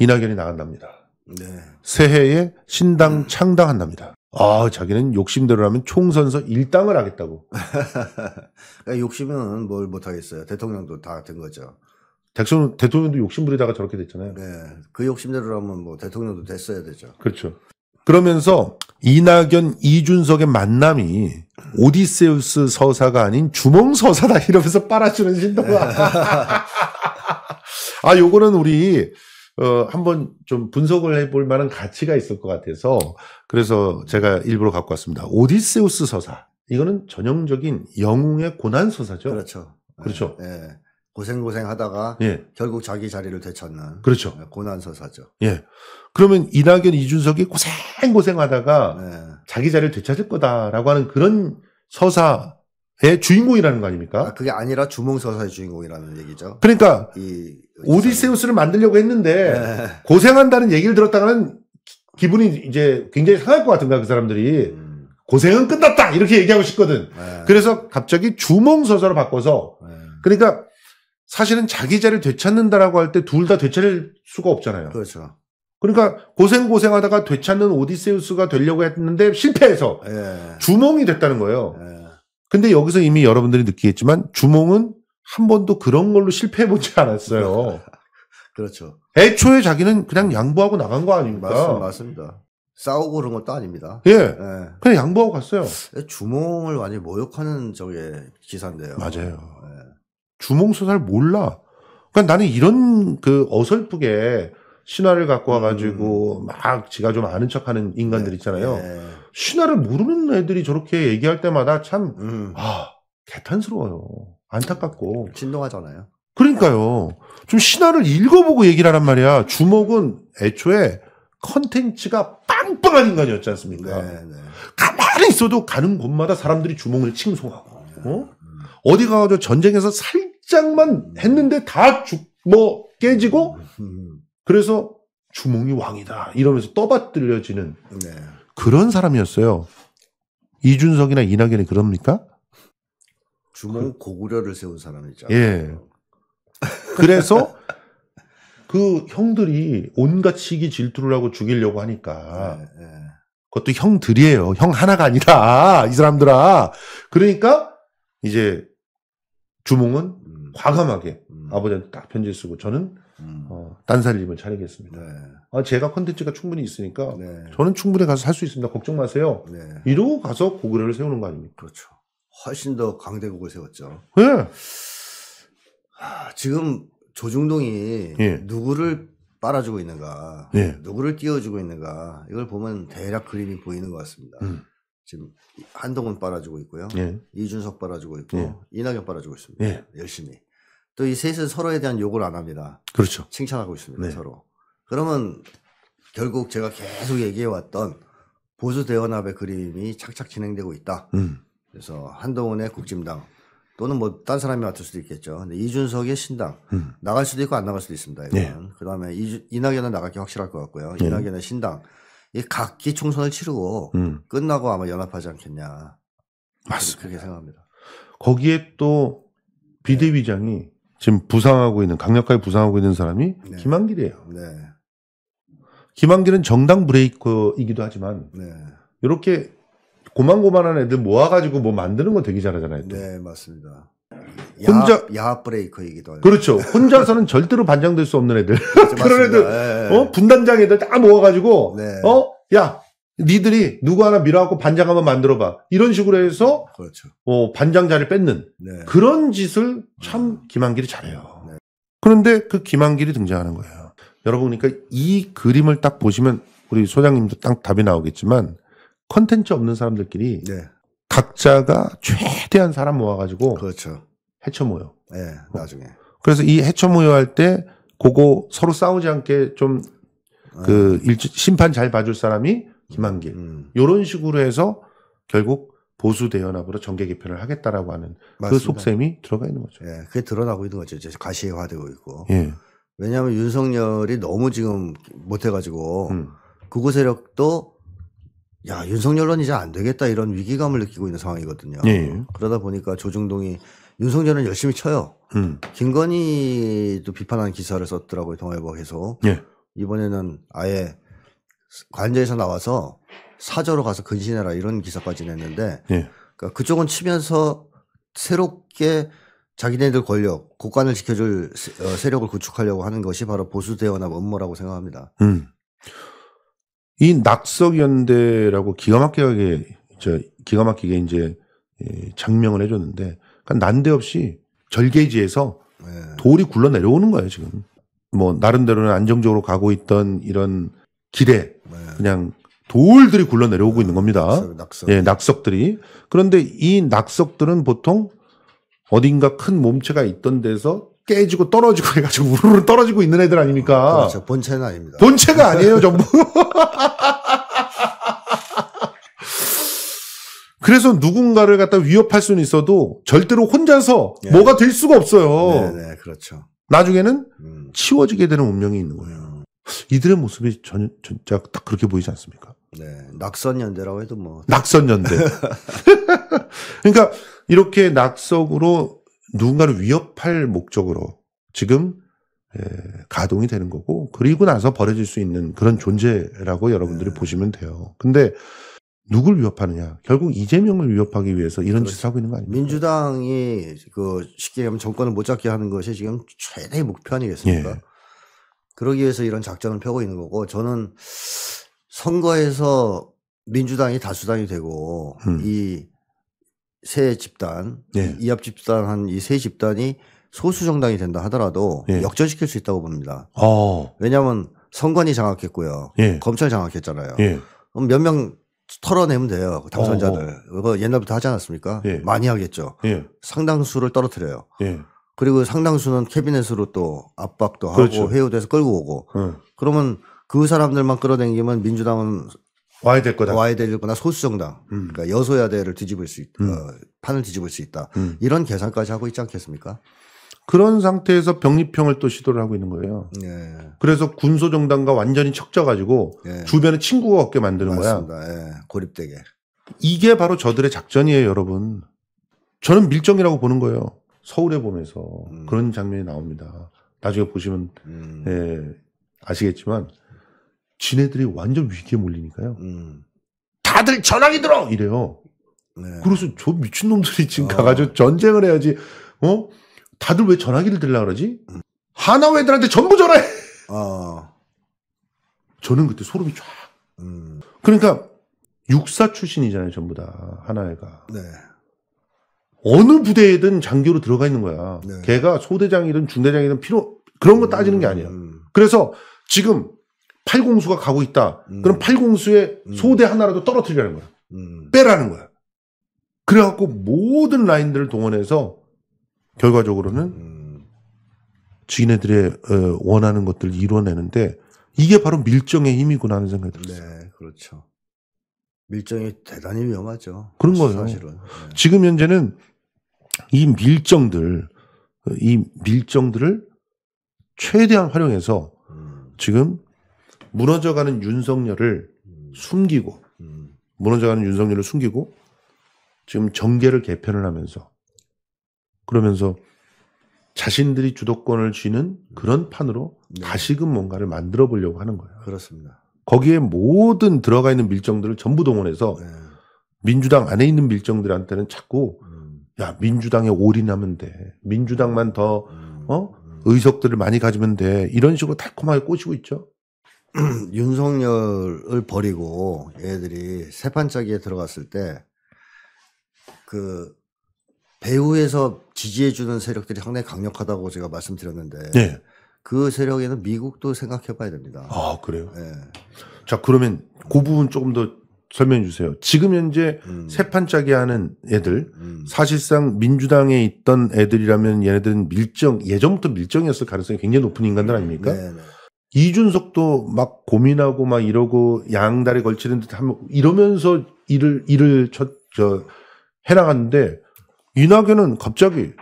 이낙연이 나간답니다. 네. 새해에 신당 창당한답니다. 아, 자기는 욕심대로라면 총선서 일당을 하겠다고. 그러니까 욕심은 뭘 못하겠어요. 대통령도 다 된 거죠. 대통령, 대통령도 욕심 부리다가 저렇게 됐잖아요. 네. 그 욕심대로라면 뭐 대통령도 됐어야 되죠. 그렇죠. 그러면서 이낙연, 이준석의 만남이 오디세우스 서사가 아닌 주몽 서사다 이러면서 빨아주는 신동아. 아, 요거는 우리 어, 한번 좀 분석을 해볼 만한 가치가 있을 것 같아서 그래서 제가 일부러 갖고 왔습니다. 오디세우스 서사. 이거는 전형적인 영웅의 고난 서사죠. 그렇죠. 그렇죠. 예. 예. 고생고생 하다가 예. 결국 자기 자리를 되찾는 그렇죠. 예, 고난 서사죠. 예. 그러면 이낙연, 이준석이 고생고생 하다가 예. 자기 자리를 되찾을 거다라고 하는 그런 서사 의 주인공이라는 거 아닙니까? 아, 그게 아니라 주몽서사의 주인공이라는 얘기죠. 그러니까 이, 오디세우스를 만들려고 했는데 네. 고생한다는 얘기를 들었다가는 기분이 이제 굉장히 상할 것 같은가 그 사람들이 음. 고생은 끝났다 이렇게 얘기하고 싶거든. 네. 그래서 갑자기 주몽서사로 바꿔서 네. 그러니까 사실은 자기 자를 리 되찾는다라고 할 때 둘 다 되찾을 수가 없잖아요. 그렇죠. 그러니까 고생 고생하다가 되찾는 오디세우스가 되려고 했는데 실패해서 네. 주몽이 됐다는 거예요. 네. 근데 여기서 이미 여러분들이 느끼겠지만 주몽은 한 번도 그런 걸로 실패해 보지 않았어요. 그렇죠. 애초에 자기는 그냥 양보하고 나간 거 아닙니까? 맞습니다. 싸우고 그런 것도 아닙니다. 예. 예. 그냥 양보하고 갔어요. 예, 주몽을 많이 모욕하는 저게 기사인데요. 맞아요. 예. 주몽 소설 몰라. 그러니까 나는 이런 그 어설프게 신화를 갖고 와가지고 음. 막 지가 좀 아는 척하는 인간들 예. 있잖아요. 예. 신화를 모르는 애들이 저렇게 얘기할 때마다 참, 음. 아, 개탄스러워요. 안타깝고. 진동하잖아요. 그러니까요. 좀 신화를 읽어보고 얘기를 하란 말이야. 주먹은 애초에 컨텐츠가 빵빵한 인간이었지 않습니까? 네, 네. 가만히 있어도 가는 곳마다 사람들이 주먹을 칭송하고, 네. 어? 음. 어디 가가지고 전쟁에서 살짝만 네. 했는데 다 죽, 뭐, 깨지고, 음. 그래서 주몽이 왕이다. 이러면서 떠받들려지는. 네. 그런 사람이었어요. 이준석이나 이낙연이 그럽니까? 중앙 고구려를 세운 사람이잖아요. 예. 그래서 그 형들이 온갖 시기 질투를 하고 죽이려고 하니까 예, 예. 그것도 형들이에요. 형 하나가 아니라 이 사람들아. 그러니까 이제 주몽은 음. 과감하게 음. 아버지한테 딱 편지 쓰고 저는 음. 어, 딴살림을 차리겠습니다. 네. 아, 제가 컨텐츠가 충분히 있으니까 네. 저는 충분히 가서 살 수 있습니다. 걱정 마세요. 네. 이러고 가서 고구려를 세우는 거 아닙니까? 그렇죠. 훨씬 더 강대국을 세웠죠. 예. 네. 하, 아, 지금 조중동이 예. 누구를 빨아주고 있는가, 예. 누구를 띄워주고 있는가 이걸 보면 대략 그림이 보이는 것 같습니다. 음. 지금 한동훈 빨아주고 있고요, 예. 이준석 빨아주고 있고 예. 이낙연 빨아주고 있습니다. 예. 열심히. 또이 셋은 서로에 대한 욕을 안 합니다. 그렇죠. 칭찬하고 있습니다. 네. 서로. 그러면 결국 제가 계속 얘기해왔던 보수 대연합의 그림이 착착 진행되고 있다. 음. 그래서 한동훈의 국진당 또는 뭐 딴 사람이 맡을 수도 있겠죠. 근데 이준석의 신당 음. 나갈 수도 있고 안 나갈 수도 있습니다. 이건 네. 그다음에 이주, 이낙연은 나갈 게 확실할 것 같고요. 네. 이낙연의 신당 이 각기 총선을 치르고 음. 끝나고 아마 연합하지 않겠냐. 맞습니다. 그렇게 생각합니다. 거기에 또 네. 비대위장이 지금 부상하고 있는 강력하게 부상하고 있는 사람이 네. 김한길이에요. 네. 김한길은 정당 브레이커이기도 하지만 네. 이렇게 고만고만한 애들 모아가지고 뭐 만드는 건 되게 잘하잖아요. 또. 네, 맞습니다. 혼자 야합 브레이커이기도하죠 그렇죠. 혼자서는 절대로 반장될 수 없는 애들 그런 애들 예, 예, 어 분단장 애들 다 모아가지고 네. 어야 니들이 누구 하나 밀어갖고 반장 한번 만들어봐. 이런 식으로 해서 그렇죠. 어, 반장 자리를 뺏는 네. 그런 짓을 네. 참 김한길이 잘해요. 네. 그런데 그 김한길이 등장하는 거예요. 여러분 그러니까 이 그림을 딱 보시면 우리 소장님도 딱 답이 나오겠지만 컨텐츠 없는 사람들끼리 네. 각자가 최대한 사람 모아가지고 그렇죠. 해쳐 모여. 네, 나중에. 그래서 이 해쳐 모여 할때 그거 서로 싸우지 않게 좀그 아. 네. 심판 잘 봐줄 사람이 김한길 음. 이런 식으로 해서 결국 보수 대연합으로 정계 개편을 하겠다라고 하는 그 맞습니다. 그 속셈이 들어가 있는 거죠. 예, 그게 드러나고 있는 거죠. 이제 가시화되고 있고. 예. 왜냐하면 윤석열이 너무 지금 못해가지고 그 구구 세력도 야 윤석열은 이제 안 되겠다 이런 위기감을 느끼고 있는 상황이거든요. 예, 예. 그러다 보니까 조중동이 윤석열은 열심히 쳐요. 음. 김건희도 비판하는 기사를 썼더라고요. 동아일보가 계속. 예. 이번에는 아예 관제에서 나와서 사저로 가서 근신해라 이런 기사까지 냈는데 예. 그러니까 그쪽은 치면서 새롭게 자기네들 권력, 국간을 지켜줄 어, 세력을 구축하려고 하는 것이 바로 보수 대연합 업무라고 생각합니다. 음. 이 낙석연대라고 기가 막히게 저 기가 막히게 이제 예, 장명을 해줬는데 그러니까 난데없이 절개지에서 네. 돌이 굴러 내려오는 거예요 지금. 뭐 나름대로는 안정적으로 가고 있던 이런 기대 네. 그냥 돌들이 굴러 내려오고 있는 겁니다. 낙석, 낙석. 예, 낙석들이. 그런데 이 낙석들은 보통 어딘가 큰 몸체가 있던 데서 깨지고 떨어지고 해가지고 우르르 떨어지고 있는 애들 아닙니까? 그렇죠. 본체는 아닙니다. 본체가 아니에요, 전부. 그래서 누군가를 갖다 위협할 수는 있어도 절대로 혼자서 예. 뭐가 될 수가 없어요. 네, 네 그렇죠. 나중에는 음. 치워지게 되는 운명이 있는 거예요. 이들의 모습이 전, 진짜 딱 그렇게 보이지 않습니까? 네. 낙선연대라고 해도 뭐. 낙선연대. 그러니까 이렇게 낙석으로 누군가를 위협할 목적으로 지금 에, 예, 가동이 되는 거고 그리고 나서 버려질 수 있는 그런 존재라고 여러분들이 네. 보시면 돼요. 근데 누굴 위협하느냐? 결국 이재명을 위협하기 위해서 이런 그렇죠. 짓을 하고 있는 거 아닙니까? 민주당이 그 쉽게 하면 정권을 못 잡게 하는 것이 지금 최대의 목표 아니겠습니까? 예. 그러기 위해서 이런 작전을 펴고 있는 거고 저는 선거에서 민주당이 다수당이 되고 음. 이세 집단, 네. 이합 집단한 이 세 집단이 소수 정당이 된다 하더라도 네. 역전시킬 수 있다고 봅니다. 오. 아. 왜냐하면 선관위 장악했고요, 예. 검찰 장악했잖아요. 예. 그럼 몇 명 털어내면 돼요 그 당선자들. 어. 그거 뭐 옛날부터 하지 않았습니까? 예. 많이 하겠죠. 예. 상당수를 떨어뜨려요. 그리고 상당수는 캐비넷으로 또 압박도 그렇죠. 하고 회유돼서 끌고 오고 응. 예. 그러면 그 사람들만 끌어당기면 민주당은 와야 될 거다. 와야 될 거나 소수정당 음. 그러니까 여소야대를 뒤집을 수 있, 음. 어, 판을 뒤집을 수 있다. 음. 이런 계산까지 하고 있지 않겠습니까? 그런 상태에서 병립형을 또 시도를 하고 있는 거예요. 예. 그래서 군소정당과 완전히 척져가지고 예. 주변에 친구가 없게 만드는 맞습니다. 거야. 예. 고립되게. 이게 바로 저들의 작전이에요, 여러분. 저는 밀정이라고 보는 거예요. 서울에 보면서 음. 그런 장면이 나옵니다. 나중에 보시면 음. 예, 아시겠지만 지네들이 완전 위기에 몰리니까요. 음. 다들 전화기 들어 이래요. 네. 그래서 저 미친 놈들이 지금 어. 가가지고 전쟁을 해야지. 어? 다들 왜 전화기를 들라 그러지? 음. 하나우 애들한테 전부 전화해. 어. 저는 그때 소름이 쫙. 음. 그러니까 육사 출신이잖아요, 전부 다 하나회가. 네. 어느 부대에든 장교로 들어가 있는 거야. 네. 걔가 소대장이든 중대장이든 필요 그런 거 따지는 음, 게아니야 그래서 지금 팔공수가 가고 있다. 음. 그럼 팔공수의 음. 소대 하나라도 떨어뜨리라는 거야. 음. 빼라는 거야. 그래갖고 모든 라인들을 동원해서 결과적으로는 음. 지네들의 어, 원하는 것들을 이뤄내는데 이게 바로 밀정의 힘이구나 하는 생각이 들었어요. 네, 그렇죠. 밀정이 대단히 위험하죠. 그런 거예요. 사실은. 네. 지금 현재는 이 밀정들, 이 밀정들을 최대한 활용해서 음. 지금 무너져가는 윤석열을 음. 숨기고 음. 무너져가는 윤석열을 숨기고 지금 정계를 개편을 하면서 그러면서 자신들이 주도권을 쥐는 그런 판으로 네. 다시금 뭔가를 만들어 보려고 하는 거예요. 그렇습니다. 거기에 모든 들어가 있는 밀정들을 전부 동원해서 네. 민주당 안에 있는 밀정들한테는 자꾸 음. 야 민주당에 올인하면 돼. 민주당만 더 어? 의석들을 많이 가지면 돼. 이런 식으로 달콤하게 꼬시고 있죠. 윤석열을 버리고 애들이 세판짜기에 들어갔을 때 그 배후에서 지지해주는 세력들이 상당히 강력하다고 제가 말씀드렸는데 네. 그 세력에는 미국도 생각해봐야 됩니다. 아 그래요? 네. 자 그러면 그 부분 조금 더 설명해 주세요. 지금 현재 음. 세판짜기 하는 애들 음. 사실상 민주당에 있던 애들이라면 얘네들은 밀정 예전부터 밀정이었을 가능성이 굉장히 높은 인간들 아닙니까? 네네. 네. 이준석도 막 고민하고 막 이러고 양다리 걸치는 듯 하면 이러면서 일을 일을 저, 저 해나갔는데 이낙연은 갑자기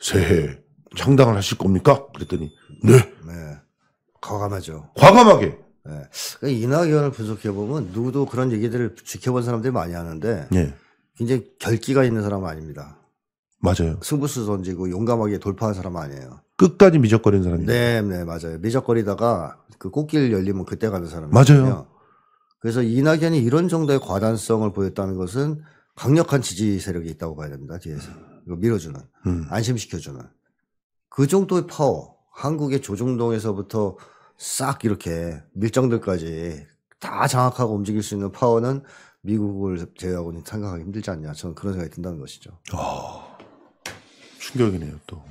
새해 창당을 하실 겁니까? 그랬더니 네. 네. 과감하죠. 과감하게 예. 그러니까 이낙 연을 분석해 보면 누구도 그런 얘기들을 지켜본 사람들이 많이 하는데 예. 굉장히 결기가 있는 사람은 아닙니다. 맞아요. 승부수 던지고 용감하게 돌파한 사람 아니에요. 끝까지 미적거리는 사람입니다 네, 네, 맞아요. 미적거리다가 그 꽃길 열리면 그때 가는 사람이에요. 맞아요. 그래서 이낙연이 이런 정도의 과단성을 보였다는 것은 강력한 지지 세력이 있다고 봐야 됩니다. 뒤에서 이거 밀어주는, 음. 안심시켜주는 그 정도의 파워. 한국의 조중동에서부터 싹 이렇게 밀정들까지 다 장악하고 움직일 수 있는 파워는 미국을 제외하고는 생각하기 힘들지 않냐. 저는 그런 생각이 든다는 것이죠. 아, 충격이네요, 또.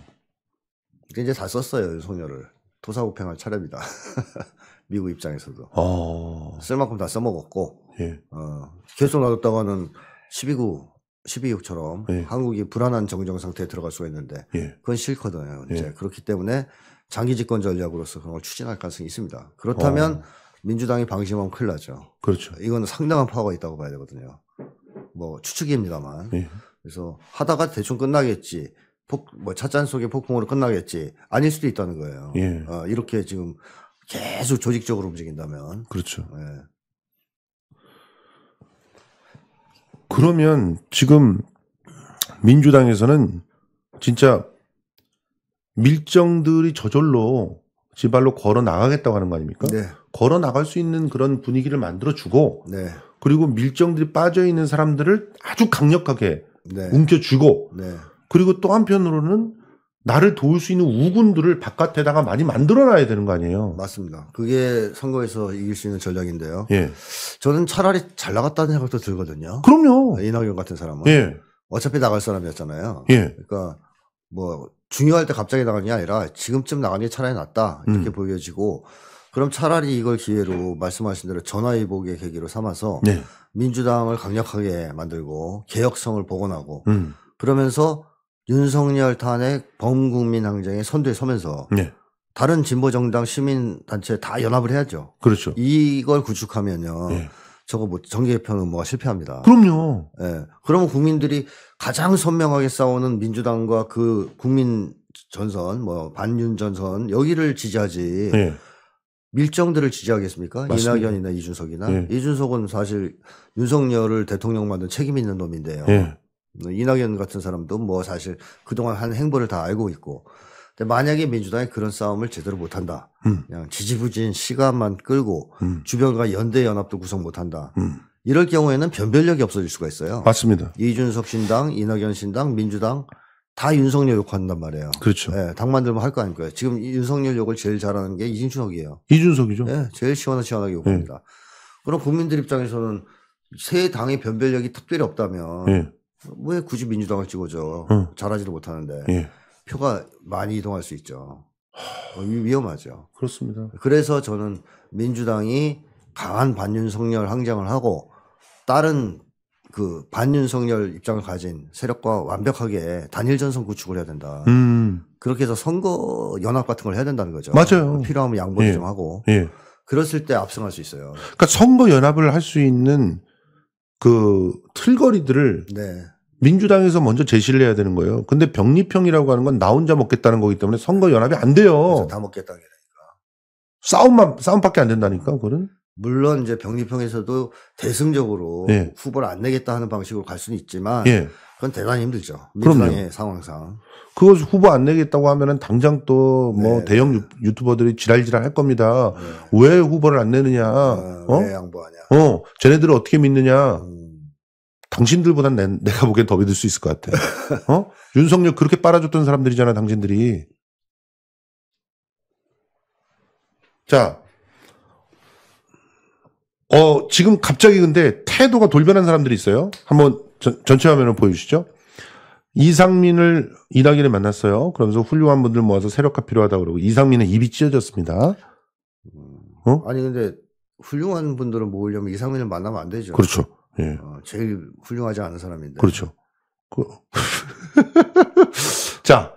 이제 다 썼어요, 소녀를. 토사구팽할 차례입니다. 미국 입장에서도. 아... 쓸 만큼 다 써먹었고, 예. 어, 계속 놔뒀다가는 12구, 12국처럼 예. 한국이 불안한 정정 상태에 들어갈 수가 있는데, 예. 그건 싫거든요, 이제. 예. 그렇기 때문에 장기 집권 전략으로서 그런 걸 추진할 가능성이 있습니다. 그렇다면 어. 민주당이 방심하면 큰일 나죠. 그렇죠. 이건 상당한 파워가 있다고 봐야 되거든요. 뭐 추측입니다만. 예. 그래서 하다가 대충 끝나겠지. 폭, 뭐 찻잔 속의 폭풍으로 끝나겠지. 아닐 수도 있다는 거예요. 예. 어, 이렇게 지금 계속 조직적으로 움직인다면. 그렇죠. 예. 그러면 지금 민주당에서는 진짜 밀정들이 저절로 지발로 걸어 나가겠다고 하는 거 아닙니까? 네. 걸어 나갈 수 있는 그런 분위기를 만들어 주고 네. 그리고 밀정들이 빠져 있는 사람들을 아주 강력하게 네. 움켜쥐고 네. 그리고 또 한편으로는 나를 도울 수 있는 우군들을 바깥에다가 많이 만들어놔야 되는 거 아니에요? 맞습니다. 그게 선거에서 이길 수 있는 전략인데요. 예. 저는 차라리 잘 나갔다는 생각도 들거든요. 그럼요. 아, 이낙연 같은 사람은 예. 어차피 나갈 사람이었잖아요. 예. 그러니까 뭐 중요할 때 갑자기 나가는 게 아니라 지금쯤 나가는 게 차라리 낫다 이렇게 음. 보여지고 그럼 차라리 이걸 기회로 말씀하신 대로 전화위복의 계기로 삼아서 네. 민주당을 강력하게 만들고 개혁성을 복원하고 음. 그러면서 윤석열 탄핵 범국민 항쟁의 선두에 서면서 네. 다른 진보 정당 시민 단체 다 연합을 해야죠. 그렇죠. 이걸 구축하면요. 네. 저거 뭐 정계개편 은뭐가 실패합니다. 그럼요. 예. 그러면 국민들이 가장 선명하게 싸우는 민주당과 그 국민 전선, 뭐 반윤 전선 여기를 지지하지. 예. 밀정들을 지지하겠습니까? 맞습니다. 이낙연이나 이준석이나 예. 이준석은 사실 윤석열을 대통령 만든 책임 있는 놈인데요. 예. 이낙연 같은 사람도 뭐 사실 그동안 한 행보를 다 알고 있고 근데 만약에 민주당이 그런 싸움을 제대로 못한다. 음. 그냥 지지부진 시간만 끌고 음. 주변과 연대 연합도 구성 못한다. 음. 이럴 경우에는 변별력이 없어질 수가 있어요. 맞습니다. 이준석 신당, 이낙연 신당, 민주당 다 윤석열 욕한단 말이에요. 그렇죠. 예, 당 만들면 할 거 아닙니까? 지금 윤석열 욕을 제일 잘하는 게 이준석이에요. 이준석이죠. 예, 제일 시원하시원하게 욕합니다. 예. 그럼 국민들 입장에서는 새 당의 변별력이 특별히 없다면 예. 왜 굳이 민주당을 찍어줘? 응. 잘하지도 못하는데. 예. 표가 많이 이동할 수 있죠. 어, 위험하죠. 그렇습니다. 그래서 저는 민주당이 강한 반윤석열 항쟁을 하고 다른 그 반윤석열 입장을 가진 세력과 완벽하게 단일 전선 구축을 해야 된다. 음. 그렇게 해서 선거 연합 같은 걸 해야 된다는 거죠. 맞아요. 필요하면 양보도 예. 좀 하고. 예. 그랬을 때 압승할 수 있어요. 그러니까 선거 연합을 할 수 있는 그 틀거리들을 네. 민주당에서 먼저 제시를 해야 되는 거예요. 근데 병리평이라고 하는 건 나 혼자 먹겠다는 거기 때문에 선거 연합이 안 돼요. 다 먹겠다는 게 되니까. 싸움만 싸움밖에 안 된다니까 그거는. 물론 이제 병리평에서도 대승적으로 예. 후보를 안 내겠다 하는 방식으로 갈 수는 있지만 예. 그건 대단히 힘들죠. 민주당의 상황상. 그것 후보 안 내겠다고 하면은 당장 또뭐 네. 대형 유, 튜버들이 지랄지랄 할 겁니다. 네. 왜 후보를 안 내느냐? 어? 어? 왜 양보하냐? 어, 쟤네들을 어떻게 믿느냐? 음. 당신들보단 내, 내가 보기엔 더 믿을 수 있을 것 같아. 어? 윤석열 그렇게 빨아줬던 사람들이잖아, 당신들이. 자, 어, 지금 갑자기 근데 태도가 돌변한 사람들이 있어요. 한번 전, 전체 화면을 보여주시죠. 이상민을 이낙연에 만났어요. 그러면서 훌륭한 분들 모아서 세력화 필요하다 고 그러고 이상민의 입이 찢어졌습니다. 음. 어? 아니 근데 훌륭한 분들을 모으려면 이상민을 만나면 안 되죠. 그렇죠. 예. 어, 제일 훌륭하지 않은 사람인데. 그렇죠. 그... 자,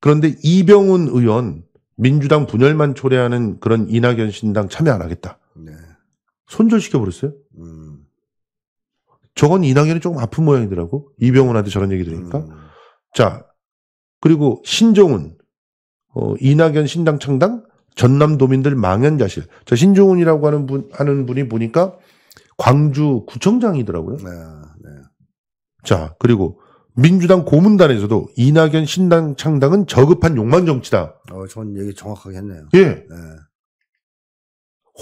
그런데 이병훈 의원 민주당 분열만 초래하는 그런 이낙연 신당 참여 안 하겠다. 네. 손절시켜 버렸어요. 음. 저건 이낙연이 조금 아픈 모양이더라고. 이병훈한테 저런 얘기 들으니까. 음. 자, 그리고 신정훈, 어, 이낙연 신당 창당, 전남 도민들 망연자실. 저 신정훈이라고 하는 분, 하는 분이 보니까 광주 구청장이더라고요. 네, 네. 자, 그리고 민주당 고문단에서도 이낙연 신당 창당은 저급한 욕만 정치다. 어, 전 얘기 정확하게 했네요. 예. 네.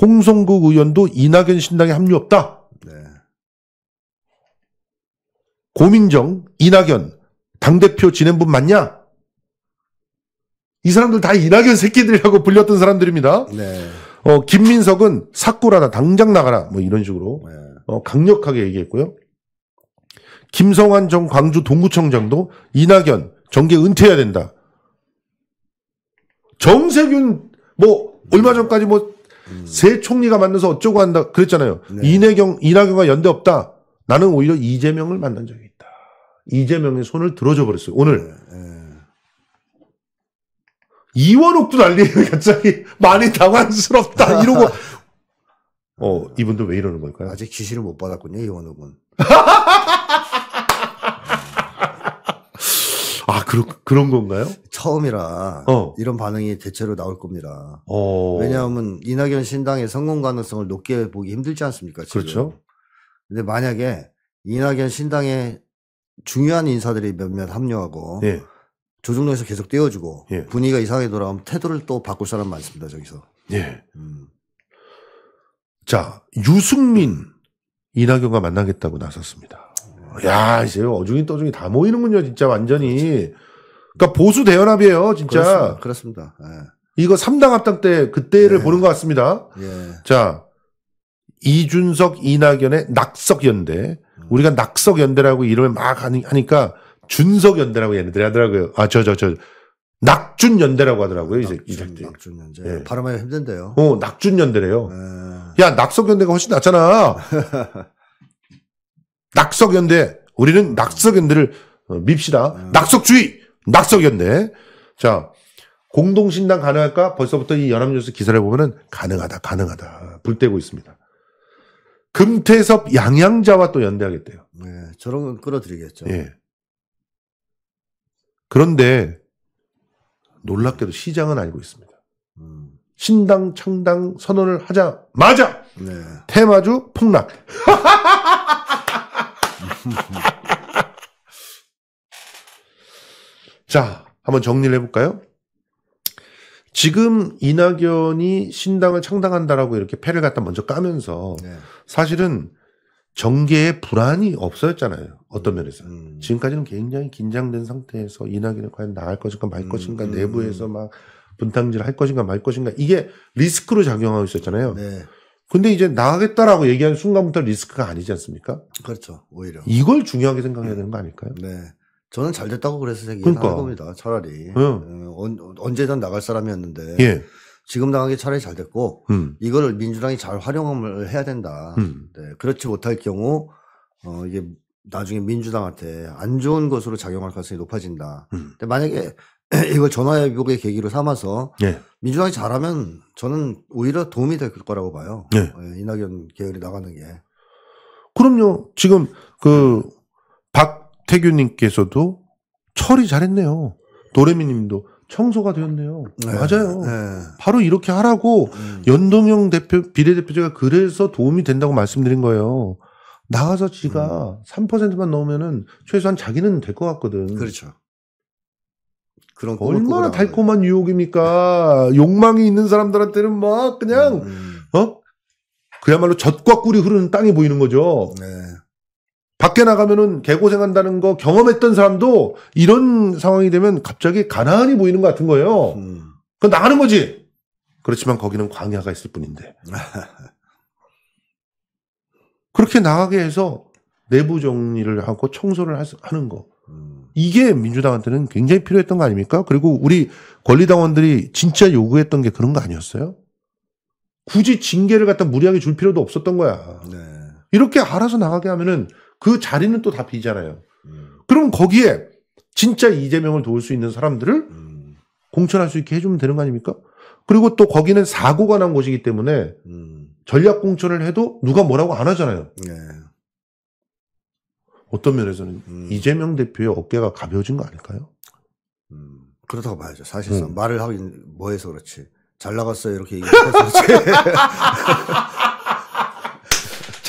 홍성국 의원도 이낙연 신당에 합류 없다. 네. 고민정, 이낙연, 당대표 지낸 분 맞냐? 이 사람들 다 이낙연 새끼들이라고 불렸던 사람들입니다. 네. 어, 김민석은 사꾸라나 당장 나가라 뭐 이런 식으로 네. 어, 강력하게 얘기했고요. 김성환 전 광주 동구청장도 이낙연 정계 은퇴해야 된다. 정세균 뭐 얼마 음. 전까지 뭐새 음. 총리가 만나서 어쩌고 한다 그랬잖아요. 네. 이내경 이낙연과 연대 없다. 나는 오히려 이재명을 만난 적이 있다. 이재명의 손을 들어줘 버렸어요. 오늘 네. 네. 이원욱도 난리예요. 갑자기 많이 당황스럽다 이러고 어 이분도 왜 이러는 걸까요? 아직 지시를 못 받았군요 이원욱은아 그런 그런 건가요? 처음이라 어. 이런 반응이 대체로 나올 겁니다. 어. 왜냐하면 이낙연 신당의 성공 가능성을 높게 보기 힘들지 않습니까? 지금. 그렇죠. 근데 만약에 이낙연 신당의 중요한 인사들이 몇몇 합류하고 예. 조중동에서 계속 떼어주고 예. 분위기가 이상하게 돌아오면 태도를 또 바꿀 사람 많습니다 저기서. 예. 음. 자 유승민 이낙연과 만나겠다고 나섰습니다. 야 이제 어중이 떠중이 다 모이는군요 진짜 완전히. 그러니까 보수 대연합이에요 진짜. 그렇습니다. 그렇습니다. 예. 이거 3당 합당 때 그때를 예. 보는 것 같습니다. 예. 자 이준석 이낙연의 낙석 연대. 음. 우리가 낙석 연대라고 이름을 막 하니까 준석 연대라고 얘네들이 하더라고요. 아, 저, 저, 저. 낙준 연대라고 하더라고요. 이제 낙준, 이 낙준 연대. 예. 발음하기 힘든데요. 어, 낙준 연대래요. 에... 예. 야, 낙석 연대가 훨씬 낫잖아. 낙석 연대. 우리는 낙석 연대를 어, 밉시다. 에... 예. 낙석주의. 낙석 연대. 자, 공동신당 가능할까? 벌써부터 이 연합뉴스 기사를 보면은 가능하다, 가능하다. 불때고 있습니다. 금태섭 양양자와 또 연대하겠대요. 네, 저런 건 끌어들이겠죠. 예. 그런데 놀랍게도 시장은 알고 있습니다. 음. 신당 창당 선언을 하자마자 네. 테마주 폭락. 자, 한번 정리를 해볼까요? 지금 이낙연이 신당을 창당한다라고 이렇게 패를 갖다 먼저 까면서 네. 사실은 정계에 불안이 없어졌잖아요. 어떤 면에서. 음. 지금까지는 굉장히 긴장된 상태에서 이낙연이 과연 나갈 것인가 말 음, 것인가 음. 내부에서 막 분탕질 할 것인가 말 것인가 이게 리스크로 작용하고 있었잖아요. 네. 근데 이제 나가겠다라고 얘기한 순간부터 리스크가 아니지 않습니까? 그렇죠. 오히려. 이걸 중요하게 생각해야 되는 거 아닐까요? 네. 저는 잘 됐다고 그래서 얘기하는 그러니까. 겁니다. 차라리. 응. 어, 언제든 나갈 사람이었는데. 예. 지금 당하기 차라리 잘 됐고 음. 이거를 민주당이 잘 활용을 해야 된다. 음. 네, 그렇지 못할 경우 어 이게 나중에 민주당한테 안 좋은 것으로 작용할 가능성이 높아진다. 음. 근데 만약에 이걸 전화위복의 계기로 삼아서 예. 민주당이 잘하면 저는 오히려 도움이 될 거라고 봐요. 예. 예, 이낙연 계열이 나가는 게. 그럼요. 지금 그 박태규님께서도 처리 잘했네요. 도레미님도 청소가 되었네요. 네. 맞아요. 네. 바로 이렇게 하라고 음. 연동형 대표 비례대표제가 그래서 도움이 된다고 말씀드린 거예요. 나가서 지가 음. 3%만 넣으면은 최소한 자기는 될 것 같거든. 그렇죠. 그런 얼마나 달콤한 거예요. 유혹입니까? 욕망이 있는 사람들한테는 막 그냥 음. 어 그야말로 젖과 꿀이 흐르는 땅이 보이는 거죠. 네. 밖에 나가면은 개고생한다는 거 경험했던 사람도 이런 상황이 되면 갑자기 가난이 보이는 것 같은 거예요. 음. 그 나가는 거지. 그렇지만 거기는 광야가 있을 뿐인데. 그렇게 나가게 해서 내부 정리를 하고 청소를 하는 거. 이게 민주당한테는 굉장히 필요했던 거 아닙니까? 그리고 우리 권리당원들이 진짜 요구했던 게 그런 거 아니었어요? 굳이 징계를 갖다 무리하게 줄 필요도 없었던 거야. 네. 이렇게 알아서 나가게 하면은 그 자리는 또 다 비잖아요. 음. 그럼 거기에 진짜 이재명을 도울 수 있는 사람들을 음. 공천할 수 있게 해주면 되는 거 아닙니까? 그리고 또 거기는 사고가 난 곳이기 때문에 음. 전략 공천을 해도 누가 뭐라고 안 하잖아요. 네. 어떤 면에서는 음. 이재명 대표의 어깨가 가벼워진 거 아닐까요? 음, 그렇다고 봐야죠. 사실상 음. 말을 하긴 뭐해서 그렇지. 잘 나갔어요 이렇게 얘기해서 그렇지.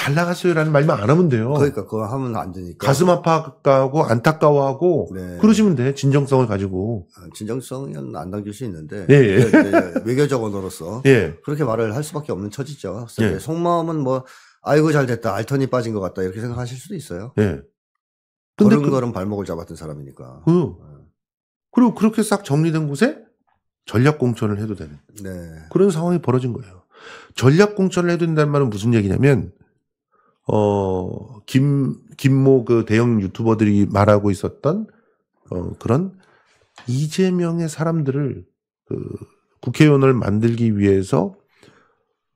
잘 나갔어요라는 말만 안 하면 돼요. 그러니까 그거 하면 안 되니까. 가슴 아파하고 안타까워하고 네. 그러시면 돼. 진정성을 가지고. 아, 진정성은 안 담길 수 있는데 예, 예. 외교적 언어로서 예. 그렇게 말을 할 수밖에 없는 처지죠. 예. 속마음은 뭐 아이고 잘 됐다 알턴이 빠진 것 같다 이렇게 생각하실 수도 있어요. 예. 근데 걸음 그, 걸음 발목을 잡았던 사람이니까. 그, 예. 그리고 그렇게 싹 정리된 곳에 전략 공천을 해도 되는 네. 그런 상황이 벌어진 거예요. 전략 공천을 해도 된다는 말은 무슨 얘기냐면 어, 김, 김모 그 대형 유튜버들이 말하고 있었던 어, 그런 이재명의 사람들을 그 국회의원을 만들기 위해서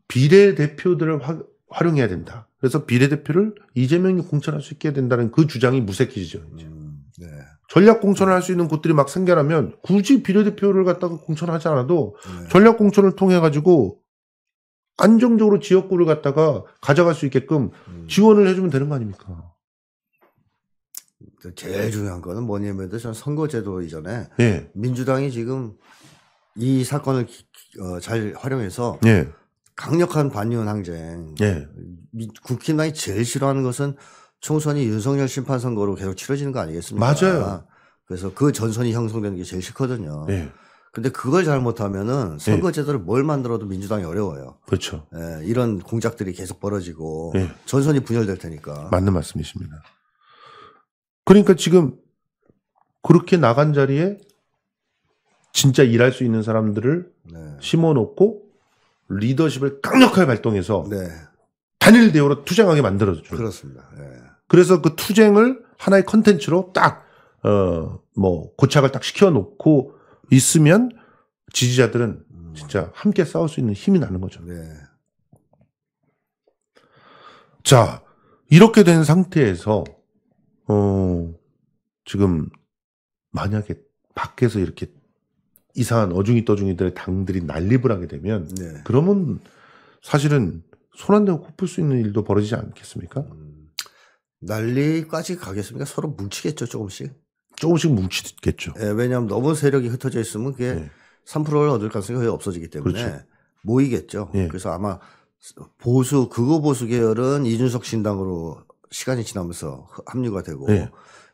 비례대표들을 화, 활용해야 된다. 그래서 비례대표를 이재명이 공천할 수 있게 된다는 그 주장이 무색해지죠. 이제. 음, 네. 전략 공천을 할 수 있는 곳들이 막 생겨나면 굳이 비례대표를 갖다가 공천하지 않아도 네. 전략 공천을 통해 가지고 안정적으로 지역구를 갖다가 가져갈 수 있게끔 음. 지원을 해주면 되는 거 아닙니까? 그 제일 중요한 거는 뭐냐면 저는 선거제도 이전에 예. 민주당이 지금 이 사건을 기, 어, 잘 활용해서 예. 강력한 반의 항쟁. 예. 국힘당이 제일 싫어하는 것은 총선이 윤석열 심판 선거로 계속 치러지는 거 아니겠습니까? 맞아요. 그래서 그 전선이 형성되는 게 제일 싫거든요. 예. 근데 그걸 잘못하면은 네. 선거제도를 예. 뭘 만들어도 민주당이 어려워요. 그렇죠. 예, 이런 공작들이 계속 벌어지고 예. 전선이 분열될 테니까. 맞는 말씀이십니다. 그러니까 지금 그렇게 나간 자리에 진짜 일할 수 있는 사람들을 네. 심어놓고 리더십을 강력하게 발동해서 네. 단일 대우로 투쟁하게 만들어주죠. 그렇습니다. 예. 그래서 그 투쟁을 하나의 컨텐츠로 딱, 어, 뭐, 고착을 딱 시켜놓고 있으면 지지자들은 음. 진짜 함께 싸울 수 있는 힘이 나는 거죠. 네. 자, 이렇게 된 상태에서, 어, 지금 만약에 밖에서 이렇게 이상한 어중이 떠중이들의 당들이 난립을 하게 되면, 네. 그러면 사실은 손 안 대고 코풀 수 있는 일도 벌어지지 않겠습니까? 음, 난리까지 가겠습니까? 서로 뭉치겠죠, 조금씩. 조금씩 뭉치겠죠. 예, 왜냐하면 너무 세력이 흩어져 있으면 그게 예. 3%를 얻을 가능성이 거의 없어지기 때문에 그렇죠. 모이겠죠. 예. 그래서 아마 보수 극우 보수 계열은 이준석 신당으로 시간이 지나면서 합류가 되고 예.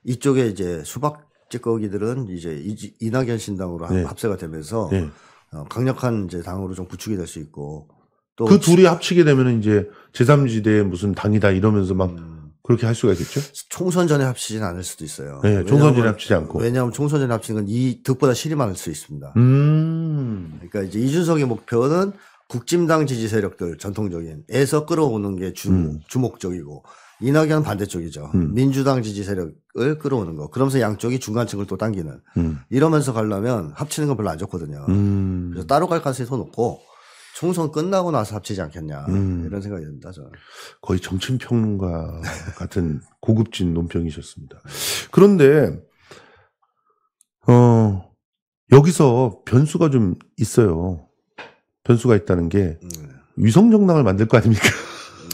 이쪽에 이제 수박 찌꺼기들은 이제 이낙연 신당으로 예. 합세가 되면서 예. 어, 강력한 이제 당으로 좀 구축이 될 수 있고 또 그 둘이 합치게 되면 이제 제3지대의 무슨 당이다 이러면서 막 음. 그렇게 할 수가 있겠죠? 총선 전에 합치진 않을 수도 있어요. 네, 총선 전에 합치지 않고. 왜냐하면 총선 전에 합치는 건 이 득보다 실이 많을 수 있습니다. 음. 그러니까 이제 이준석의 목표는 국진당 지지 세력들 전통적인 에서 끌어오는 게 주, 음. 주목적이고 이낙연 반대쪽이죠. 음. 민주당 지지 세력을 끌어오는 거. 그러면서 양쪽이 중간층을 또 당기는. 음. 이러면서 가려면 합치는 건 별로 안 좋거든요. 음. 그래서 따로 갈 가능성이 더 높고 총선 끝나고 나서 합치지 않겠냐 음. 이런 생각이 듭니다. 저는 거의 정치 평론가 같은 고급진 논평이셨습니다. 그런데 어 여기서 변수가 좀 있어요. 변수가 있다는 게 음. 네. 위성 정당을 만들 거 아닙니까?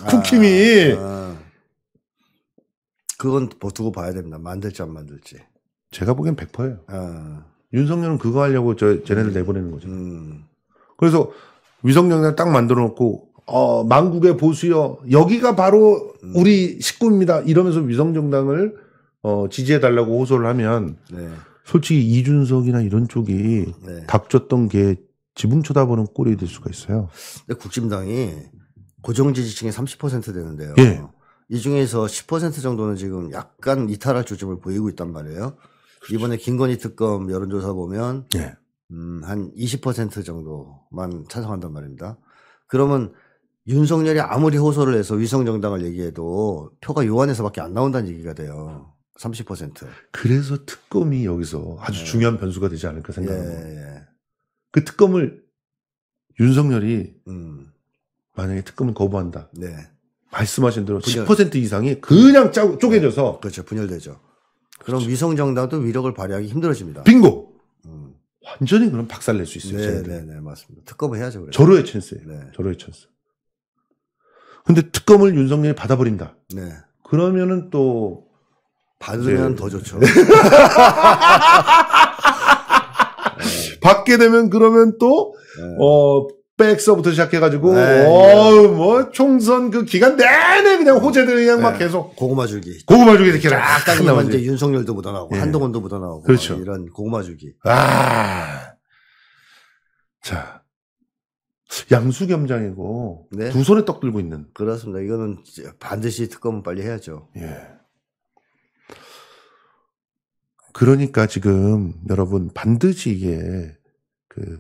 쿠키미 음, 아, 아. 그건 뭐 두고 봐야 됩니다. 만들지 안 만들지. 제가 보기엔 100%예요. 아. 윤석열은 그거 하려고 저 쟤네들 음. 내보내는 거죠. 음. 그래서 위성정당 딱 만들어 놓고 어 만국의 보수여 여기가 바로 우리 식구입니다 이러면서 위성정당을 어 지지해 달라고 호소를 하면 네. 솔직히 이준석이나 이런 쪽이 네. 닥쳤던 게 지붕 쳐다보는 꼴이 될 수가 있어요. 근데 국진당이 고정 지지층이 30% 되는데요. 예. 이 중에서 10% 정도는 지금 약간 이탈할 조짐을 보이고 있단 말이에요. 그렇죠. 이번에 김건희 특검 여론조사 보면 예. 음, 한 20% 정도만 찬성한단 말입니다. 그러면 윤석열이 아무리 호소를 해서 위성정당을 얘기해도 표가 요한에서밖에 안 나온다는 얘기가 돼요. 30%. 그래서 특검이 여기서 아주 네. 중요한 변수가 되지 않을까 생각합니다. 예, 예. 그 특검을 윤석열이 음. 만약에 특검을 거부한다. 네. 말씀하신 대로 분열. 10% 이상이 그냥 짜 네. 쪼개져서 네. 그렇죠. 분열되죠. 그럼 그렇죠. 위성정당도 위력을 발휘하기 힘들어집니다. 빙고. 완전히 그럼 박살낼 수 있어요. 네, 네, 네, 맞습니다. 특검을 해야죠. 그래서. 절호의 찬스예요. 네. 절호의 찬스. 근데 특검을 윤석열이 받아버린다. 네. 그러면은 또 받으면 네. 더 좋죠. 받게 되면 그러면 또 네. 어. 백서부터 시작해가지고 네, 네. 어우 뭐 총선 그 기간 내내 그냥 호재들이 그냥 막 네. 계속 고구마 줄기 고구마 줄기 이렇게 딱 나오지 이제 윤석열도 묻어나오고 예. 한동훈도 묻어나오고 그렇죠. 이런 고구마 줄기 아 자. 양수겸장이고 네. 두 손에 떡 들고 있는 그렇습니다. 이거는 반드시 특검은 빨리 해야죠. 예. 그러니까 지금 여러분 반드시 이게 그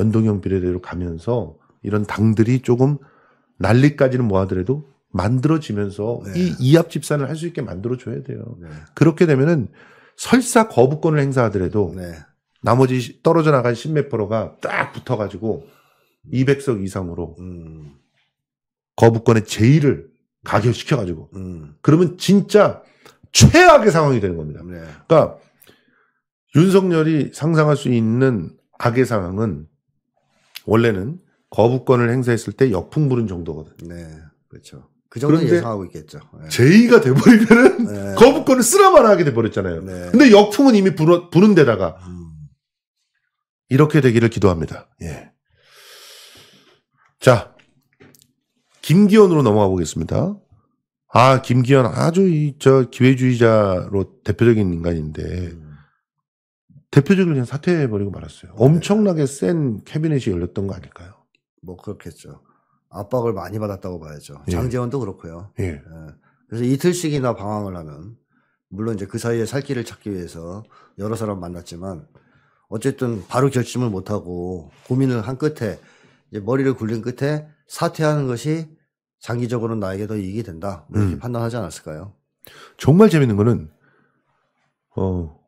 연동형 비례대로 가면서 이런 당들이 조금 난리까지는 모하더라도 만들어지면서 네. 이 이합 집산을 할 수 있게 만들어줘야 돼요. 네. 그렇게 되면은 설사 거부권을 행사하더라도 네. 나머지 떨어져 나간 십몇 프로가 딱 붙어가지고 200석 이상으로 음. 거부권의 제의를 가결시켜가지고 음. 그러면 진짜 최악의 상황이 되는 겁니다. 네. 그러니까 윤석열이 상상할 수 있는 악의 상황은 원래는 거부권을 행사했을 때 역풍 부른 정도거든. 네, 그렇죠. 그 정도 예상하고 있겠죠. 네. 제의가 돼버리면은 네. 거부권을 쓰라 마라 하게 돼버렸잖아요. 네. 근데 역풍은 이미 부러, 부는 데다가 음. 이렇게 되기를 기도합니다. 예. 자, 김기현으로 넘어가 보겠습니다. 아, 김기현 아주 이저 기회주의자로 대표적인 인간인데 음. 대표적으로 그냥 사퇴해버리고 말았어요. 네. 엄청나게 센 캐비넷이 열렸던 거 아닐까요? 뭐 그렇겠죠. 압박을 많이 받았다고 봐야죠. 예. 장재원도 그렇고요. 예. 예. 그래서 이틀씩이나 방황을 하면 물론 이제 그 사이에 살 길을 찾기 위해서 여러 사람 만났지만 어쨌든 바로 결심을 못 하고 고민을 한 끝에 이제 머리를 굴린 끝에 사퇴하는 것이 장기적으로 는 나에게 더 이익이 된다 뭐 이렇게 음. 판단하지 않았을까요? 정말 재밌는 거는 어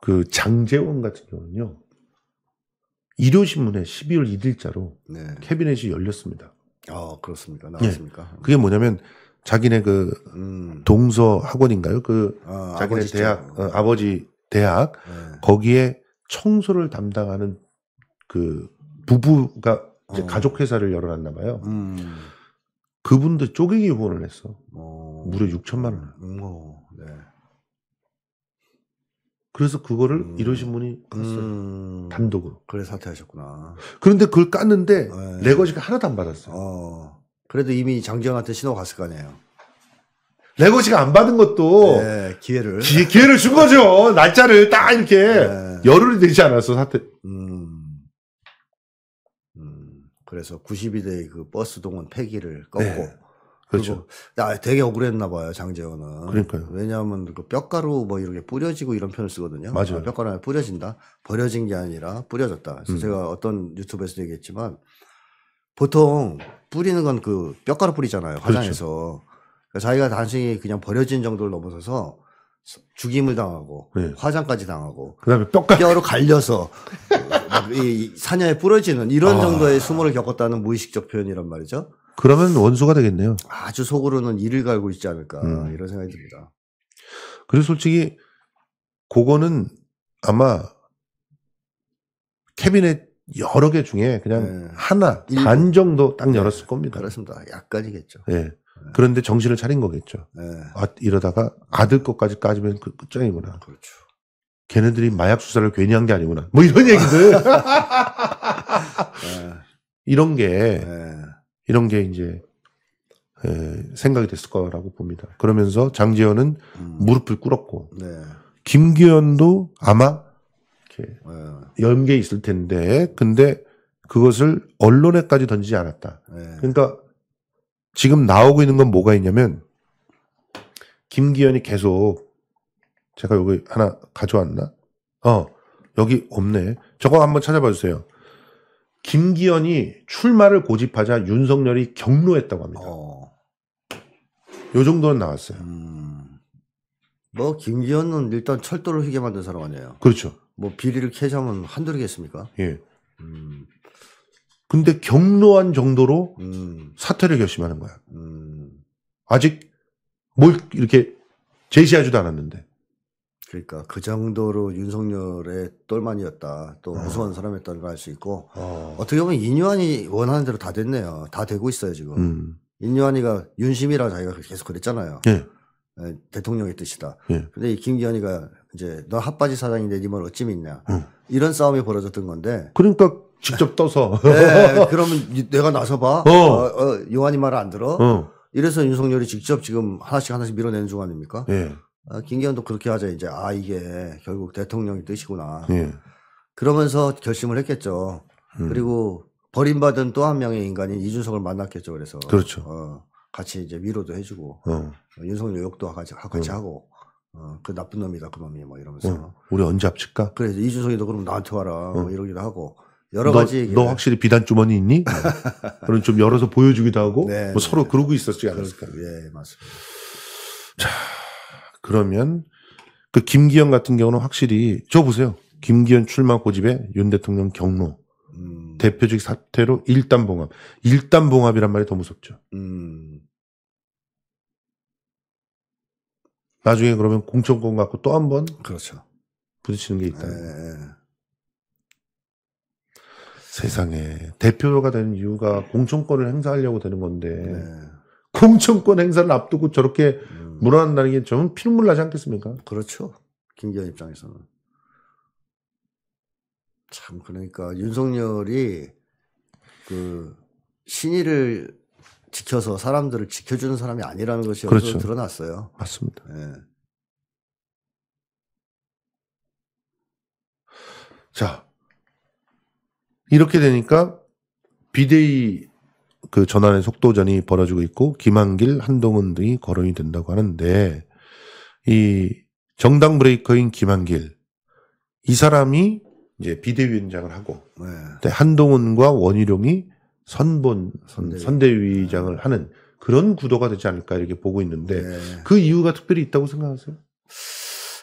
그 장재원 같은 경우는요. 일요신문에 12월 1일자로 네. 캐비넷이 열렸습니다. 아 그렇습니까? 예. 나왔습니까? 네. 그게 뭐냐면 자기네 그 음. 동서 학원인가요? 그 아, 자기네 아버지 대학 어, 아버지 대학 네. 거기에 청소를 담당하는 그 부부가 어. 가족 회사를 열어놨나 봐요. 음. 그분도 쪼개기 후원을 했어. 어. 무려 6천만 원. 음. 어. 네. 그래서 그거를 음. 이루신 분이 갔어요. 음. 단독으로. 그래 사퇴하셨구나. 그런데 그걸 깠는데 네. 레거지가 하나도 안 받았어요. 어. 그래도 이미 장재원한테 신호가 갔을 거 아니에요. 레거지가 안 받은 것도 네, 기회를 기, 회를준 거죠. 날짜를 딱 이렇게 네. 열흘이 되지 않았어 사태. 음. 음. 그래서 92대 그 버스 동원 폐기를 꺾고 네. 그렇죠. 야, 되게 억울했나 봐요, 장재원은. 그러니까요. 왜냐하면 그 뼈가루 뭐 이렇게 뿌려지고 이런 표현을 쓰거든요. 맞아요. 아, 뼈가루 뿌려진다. 버려진 게 아니라 뿌려졌다. 그래서 음. 제가 어떤 유튜브에서 얘기했지만 보통 뿌리는 건 그 뼈가루 뿌리잖아요. 화장에서. 그렇죠. 그러니까 자기가 단순히 그냥 버려진 정도를 넘어서서 죽임을 당하고 네. 화장까지 당하고 그다음에 뼈가 뼈로 갈려서 이사냥에 뿌려지는 이런 아... 정도의 수모를 겪었다는 무의식적 표현이란 말이죠. 그러면 원수가 되겠네요. 아주 속으로는 이를 갈고 있지 않을까 음. 이런 생각이 듭니다. 그래서 솔직히 그거는 아마 캐비넷 여러 개 중에 그냥 네. 하나 일부. 반 정도 딱 네. 열었을 네. 겁니다. 그렇습니다. 약간이겠죠. 예. 네. 그런데 정신을 차린 거겠죠. 네. 아, 이러다가 아들 것까지 까지면 그 끝장이구나. 그렇죠. 걔네들이 마약 수사를 괜히 한 게 아니구나. 뭐 이런 얘기들. 네. 이런 게 이런 게 이제 예, 생각이 됐을 거라고 봅니다. 그러면서 장재현은 음. 무릎을 꿇었고 네. 김기현도 아마 이렇게 네. 연계 있을 텐데 근데 그것을 언론에까지 던지지 않았다. 네. 그러니까 지금 나오고 있는 건 뭐가 있냐면 김기현이 계속 제가 여기 하나 가져왔나? 어 여기 없네. 저거 한번 찾아봐 주세요. 김기현이 출마를 고집하자 윤석열이 경로했다고 합니다. 어. 요 정도는 나왔어요. 음. 뭐 김기현은 일단 철도를 휘게 만든 사람 아니에요. 그렇죠. 뭐 비리를 캐자면 한둘이겠습니까? 예. 음. 근데 경로한 정도로 음. 사퇴를 결심하는 거야. 음. 아직 뭘 이렇게 제시하지도 않았는데. 그러니까 그 정도로 윤석열의 똘만이었다. 또 아. 무서운 사람이었다는 걸수 있고 아. 어. 떻게 보면 이뇨한이 원하는 대로 다 됐네요. 다 되고 있어요 지금. 음. 이뇨한이가 윤심이라 자기가 계속 그랬잖아요. 예. 예, 대통령의 뜻이다. 예. 근데 이 김기현이가 이제 너 핫바지 사장인데 니 말 어찌 믿냐. 음. 예. 이런 싸움이 벌어졌던 건데. 그러니까 직접 떠서. 예, 예, 예. 그러면 내가 나서봐. 어. 어. 어, 요한이 말을 안 들어. 어. 이래서 윤석열이 직접 지금 하나씩 하나씩 밀어내는 중 아닙니까? 예. 어, 김기현도 그렇게 하자 이제 아 이게 결국 대통령이 뜻이구나. 예. 그러면서 결심을 했겠죠. 음. 그리고 버림받은 또 한 명의 인간인 이준석을 만났겠죠. 그래서 그렇죠. 어, 같이 이제 위로도 해주고 어. 어 윤석열 욕도 같이 같이 어. 하고 어, 그 나쁜 놈이다 그 놈이 뭐 이러면서 어, 우리 언제 합칠까? 그래서 이준석이도 그럼 나한테 와라 뭐 어. 이러기도 하고 여러 너, 가지 너 확실히 비단 주머니 있니? 그런 좀 열어서 보여주기도 하고 네, 뭐 네. 서로 그러고 있었지 않았을까? 예 네, 맞습니다. 자. 그러면 그 김기현 같은 경우는 확실히 저 보세요. 김기현 출마 고집에 윤 대통령 경로 음. 대표직 사태로 일단 봉합. 일단 봉합이란 말이 더 무섭죠. 음. 나중에 그러면 공천권 갖고 또 한번 그렇죠. 부딪히는 게 있다. 네. 예, 예. 세상에 대표가 되는 이유가 공천권을 행사하려고 되는 건데 네. 공천권 행사를 앞두고 저렇게 음. 물어난다는 게 저는 피눈물 나지 않겠습니까? 그렇죠. 김기현 입장에서는. 참, 그러니까 윤석열이 그 신의를 지켜서 사람들을 지켜주는 사람이 아니라는 것이 그렇 죠 드러났어요. 맞습니다. 네. 자, 이렇게 되니까 비대위 그 전환의 속도전이 벌어지고 있고 김한길, 한동훈 등이 거론이 된다고 하는데 이 정당 브레이커인 김한길 이 사람이 이제 비대위원장을 하고 네. 한동훈과 원희룡이 선본 선대위. 선대위장을 네. 하는 그런 구도가 되지 않을까 이렇게 보고 있는데 네. 그 이유가 특별히 있다고 생각하세요?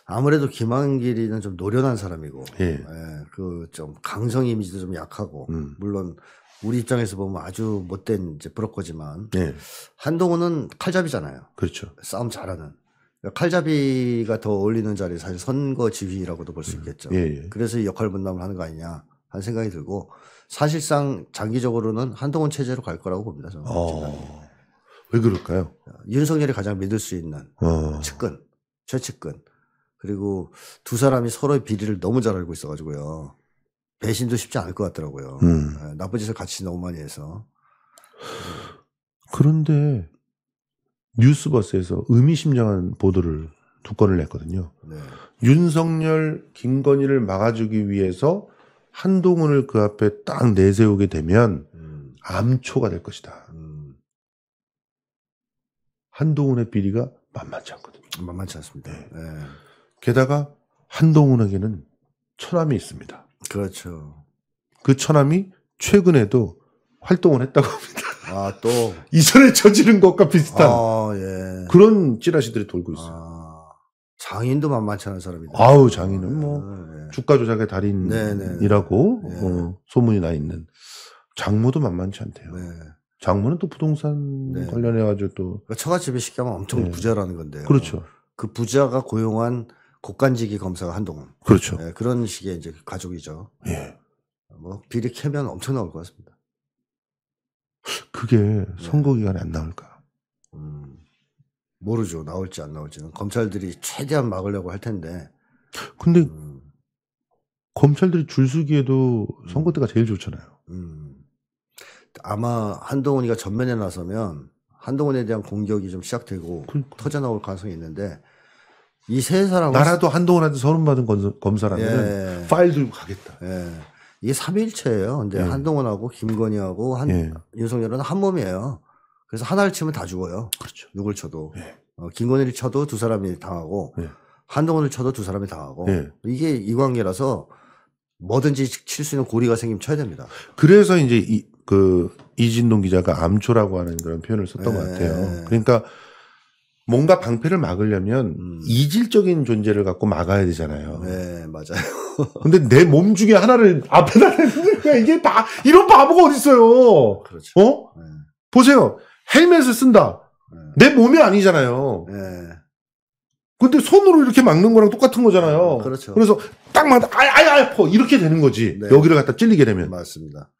아무래도 김한길이는 좀 노련한 사람이고, 예. 예 그좀 강성 이미지도 좀 약하고, 음. 물론 우리 입장에서 보면 아주 못된 이제 브로커지만 네. 한동훈은 칼잡이잖아요. 그렇죠. 싸움 잘하는. 그러니까 칼잡이가 더 어울리는 자리 사실 선거 지휘라고도 볼수 음. 있겠죠. 예, 예. 그래서 역할 분담을 하는 거 아니냐 하는 생각이 들고 사실상 장기적으로는 한동훈 체제로 갈 거라고 봅니다. 저는 어... 왜 그럴까요? 윤석열이 가장 믿을 수 있는 어... 측근, 최측근 그리고 두 사람이 서로의 비리를 너무 잘 알고 있어가지고요. 배신도 쉽지 않을 것 같더라고요. 음. 네, 나쁜 짓을 같이 너무 많이 해서. 그런데 뉴스버스에서 의미심장한 보도를 두 건을 냈거든요. 네. 윤석열, 김건희를 막아주기 위해서 한동훈을 그 앞에 딱 내세우게 되면 음. 암초가 될 것이다. 음. 한동훈의 비리가 만만치 않거든요. 만만치 않습니다. 네. 네. 게다가 한동훈에게는 처남이 있습니다. 그렇죠. 그 처남이 최근에도 활동을 했다고 합니다. 아, 또. 이전에 저지른 것과 비슷한 아, 예. 그런 찌라시들이 돌고 아, 있어요. 아, 장인도 만만치 않은 사람이다. 아우, 장인은 뭐, 네. 주가 조작의 달인이라고 네, 어, 소문이 나 있는 장모도 만만치 않대요. 네. 장모는 또 부동산 네. 관련해가지고 또. 그러니까 처갓집에 식당은 엄청 네. 부자라는 건데요. 그렇죠. 그 부자가 고용한 곡간지기 검사가 한동훈. 그렇죠. 예, 그런 식의 이제 가족이죠. 예. 뭐 비리 캐면 엄청 나올 것 같습니다. 그게 네. 선거 기간에 안 나올까? 음, 모르죠. 나올지 안 나올지는 검찰들이 최대한 막으려고 할 텐데. 근데 음. 검찰들이 줄수기에도 음. 선거 때가 제일 좋잖아요. 음. 아마 한동훈이가 전면에 나서면 한동훈에 대한 공격이 좀 시작되고 그러니까. 터져 나올 가능성이 있는데 이세 사람 나라도 한동훈한테 서른받은 검사라면 예. 파일 들 가겠다. 예. 이게 삼일체예요. 근제 예. 한동훈하고 김건희하고 한 예. 윤석열은 한 몸이에요. 그래서 하나를 치면 다 죽어요. 그렇죠. 누굴 쳐도 예. 어, 김건희를 쳐도 두 사람이 당하고 예. 한동훈을 쳐도 두 사람이 당하고 예. 이게 이 관계라서 뭐든지 칠 수 있는 고리가 생기면 쳐야 됩니다. 그래서 이제 이, 그 이진동 기자가 암초라고 하는 그런 표현을 썼던 예. 것 같아요. 그러니까 뭔가 방패를 막으려면 음. 이질적인 존재를 갖고 막아야 되잖아요. 네, 맞아요. 근데 내 몸 중에 하나를 앞에다 대는 거야. 이게 바, 이런 바보가 어딨어요. 그렇죠. 어? 네. 보세요. 헬멧을 쓴다. 네. 내 몸이 아니잖아요. 네. 근데 손으로 이렇게 막는 거랑 똑같은 거잖아요. 네, 그렇죠. 그래서 딱 맞아. 아 아이, 아이, 이렇게 되는 거지. 네. 여기를 갖다 찔리게 되면. 맞습니다.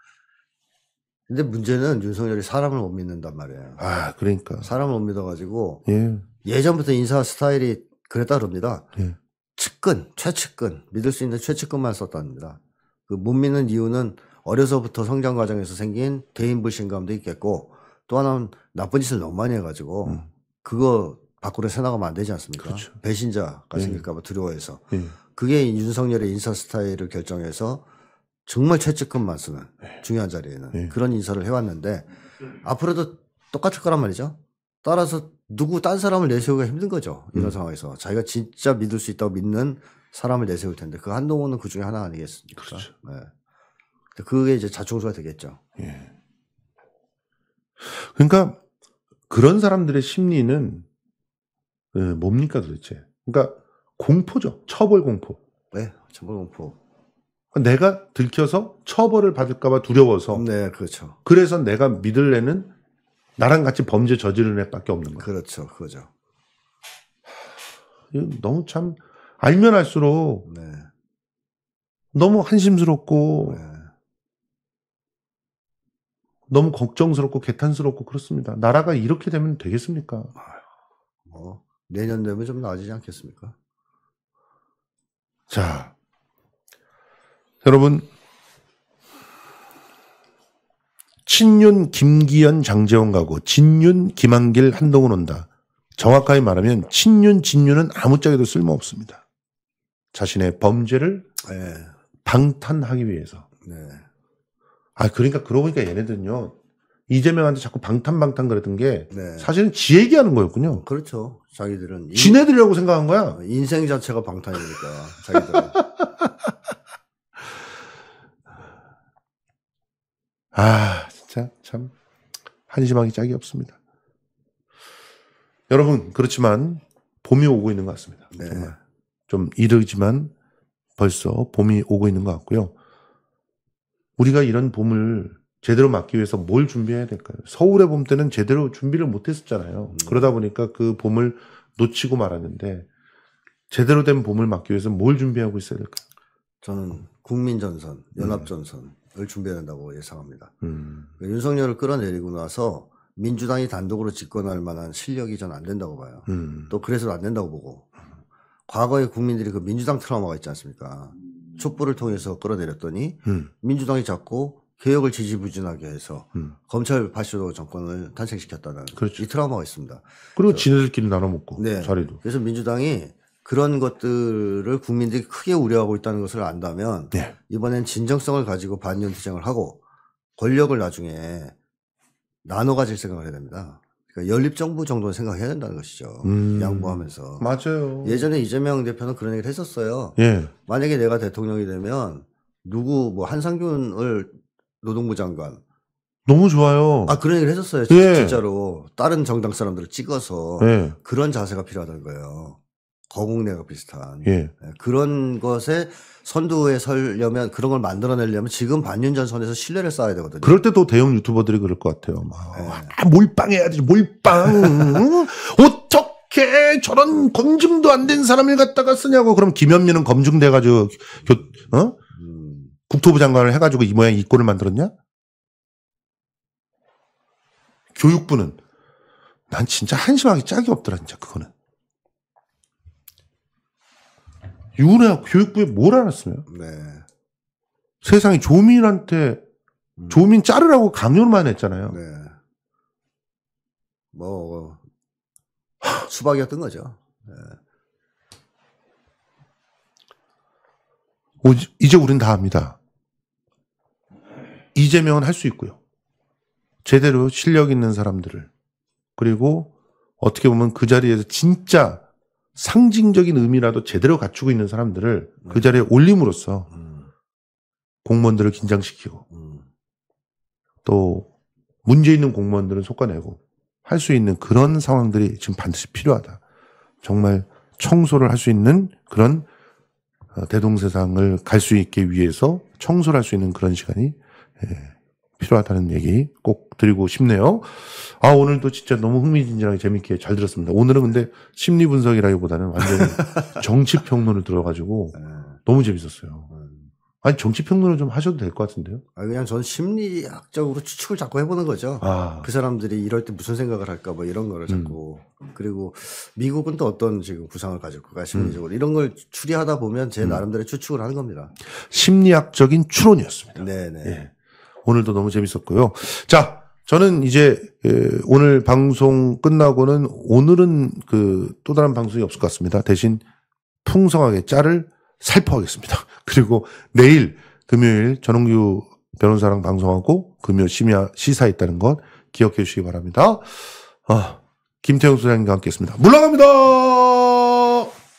근데 문제는 윤석열이 사람을 못 믿는단 말이에요. 아, 그러니까. 사람을 못 믿어가지고. 예. 예전부터 인사 스타일이 그랬다 그럽니다. 예. 측근, 최측근, 믿을 수 있는 최측근만 썼답니다. 그 못 믿는 이유는 어려서부터 성장 과정에서 생긴 대인 불신감도 있겠고 또 하나는 나쁜 짓을 너무 많이 해가지고 음. 그거 밖으로 새나가면 안 되지 않습니까? 그렇죠. 배신자가 예. 생길까봐 두려워해서. 예. 그게 윤석열의 인사 스타일을 결정해서 정말 최측근만 쓰면 네. 중요한 자리에는 네. 그런 인사를 해왔는데 앞으로도 똑같을 거란 말이죠. 따라서 누구 딴 사람을 내세우기가 힘든 거죠. 이런 음. 상황에서 자기가 진짜 믿을 수 있다고 믿는 사람을 내세울 텐데 그 한동훈은 그 중에 하나 아니겠습니까? 그렇죠. 네. 그게 이제 자충수가 되겠죠. 예. 그러니까 그런 사람들의 심리는 예, 뭡니까 도대체? 그러니까 공포죠. 처벌 공포. 네, 처벌 공포. 내가 들켜서 처벌을 받을까봐 두려워서. 네, 그렇죠. 그래서 내가 믿을 애는 나랑 같이 범죄 저지른 애밖에 없는 거예 그렇죠, 그죠. 너무 참 알면 할수록 네. 너무 한심스럽고 네. 너무 걱정스럽고 개탄스럽고 그렇습니다. 나라가 이렇게 되면 되겠습니까? 뭐 내년 되면 좀 나아지지 않겠습니까? 자, 여러분 친윤 김기현 장재원 가고 진윤 김한길 한동훈 온다. 정확하게 말하면 친윤 진윤은 아무짝에도 쓸모없습니다. 자신의 범죄를 네. 방탄하기 위해서. 네. 아 그러니까 그러고 보니까 얘네들은요 이재명한테 자꾸 방탄방탄 그랬던 게 네. 사실은 지 얘기하는 거였군요. 그렇죠. 자기들은 지네들이라고 생각한 거야. 인생 자체가 방탄이니까 자기들은. 아, 진짜 참 한심하기 짝이 없습니다. 여러분, 그렇지만 봄이 오고 있는 것 같습니다. 네. 정말. 좀 이르지만 벌써 봄이 오고 있는 것 같고요. 우리가 이런 봄을 제대로 맞기 위해서 뭘 준비해야 될까요? 서울의 봄 때는 제대로 준비를 못 했었잖아요. 음. 그러다 보니까 그 봄을 놓치고 말았는데 제대로 된 봄을 맞기 위해서 뭘 준비하고 있어야 될까요? 저는 국민전선, 연합전선, 네. 을 준비해야 된다고 예상합니다. 음. 그러니까 윤석열을 끌어내리고 나서 민주당이 단독으로 집권할 만한 실력이 전 안 된다고 봐요. 음. 또 그래서 안 된다고 보고 과거에 국민들이 그 민주당 트라우마가 있지 않습니까? 촛불을 통해서 끌어내렸더니 음. 민주당이 자꾸 개혁을 지지부진하게 해서 음. 검찰 파쇼 정권을 탄생시켰다는 그렇죠. 이 트라우마가 있습니다. 그리고 지네들끼리 나눠먹고 네. 자리도. 그래서 민주당이 그런 것들을 국민들이 크게 우려하고 있다는 것을 안다면 네. 이번엔 진정성을 가지고 반년 투쟁을 하고 권력을 나중에 나눠 가질 생각을 해야 됩니다. 그러니까 연립 정부 정도는 생각해야 된다는 것이죠. 음. 양보하면서. 맞아요. 예전에 이재명 대표는 그런 얘기를 했었어요. 예. 만약에 내가 대통령이 되면 누구 뭐 한상균을 노동부 장관 너무 좋아요. 아 그런 얘기를 했었어요. 예. 진짜로 다른 정당 사람들을 찍어서 예. 그런 자세가 필요하다는 거예요. 거국내가 비슷한 예. 예. 그런 것에 선두에 설려면 그런 걸 만들어내려면 지금 반년 전 선에서 신뢰를 쌓아야 되거든요. 그럴 때 또 대형 유튜버들이 그럴 것 같아요. 막 네. 아, 몰빵해야 지 몰빵. 어떻게 저런 검증도 안 된 사람을 갖다가 쓰냐고 그럼 김현민은 검증돼가지고 교, 어? 음. 국토부 장관을 해가지고 이 모양 이꼴을 만들었냐? 교육부는 난 진짜 한심하기 짝이 없더라 진짜 그거는. 유나 교육부에 뭘 알았어요? 네. 세상에 조민한테 음. 조민 자르라고 강요만 했잖아요. 네. 뭐 수박이었던 거죠. 네. 이제 우린 다 합니다. 이재명은 할 수 있고요. 제대로 실력 있는 사람들을 그리고 어떻게 보면 그 자리에서 진짜 상징적인 의미라도 제대로 갖추고 있는 사람들을 네. 그 자리에 올림으로써 음. 공무원들을 긴장시키고 음. 음. 또 문제 있는 공무원들은 속아내고 할 수 있는 그런 상황들이 지금 반드시 필요하다. 정말 청소를 할 수 있는 그런 어, 대동세상을 갈 수 있게 위해서 청소를 할 수 있는 그런 시간이 예, 필요하다는 얘기 꼭 드리고 싶네요. 아, 오늘도 진짜 너무 흥미진진하게 재밌게 잘 들었습니다. 오늘은 근데 심리 분석이라기보다는 완전히 정치 평론을 들어가지고 네. 너무 재밌었어요. 아니, 정치 평론을 좀 하셔도 될 것 같은데요? 아, 그냥 전 심리학적으로 추측을 자꾸 해보는 거죠. 아. 그 사람들이 이럴 때 무슨 생각을 할까 뭐 이런 거를 음. 자꾸. 음. 그리고 미국은 또 어떤 지금 구상을 가질까 심리적으로. 음. 이런 걸 추리하다 보면 제 음. 나름대로 추측을 하는 겁니다. 심리학적인 추론이었습니다. 네네. 네. 예. 오늘도 너무 재밌었고요. 자, 저는 이제 오늘 방송 끝나고는 오늘은 그 또 다른 방송이 없을 것 같습니다. 대신 풍성하게 짤을 살포하겠습니다. 그리고 내일 금요일 전홍규 변호사랑 방송하고 금요 심야 시사 있다는 것 기억해 주시기 바랍니다. 아, 김태형 소장님과 함께했습니다. 물러갑니다.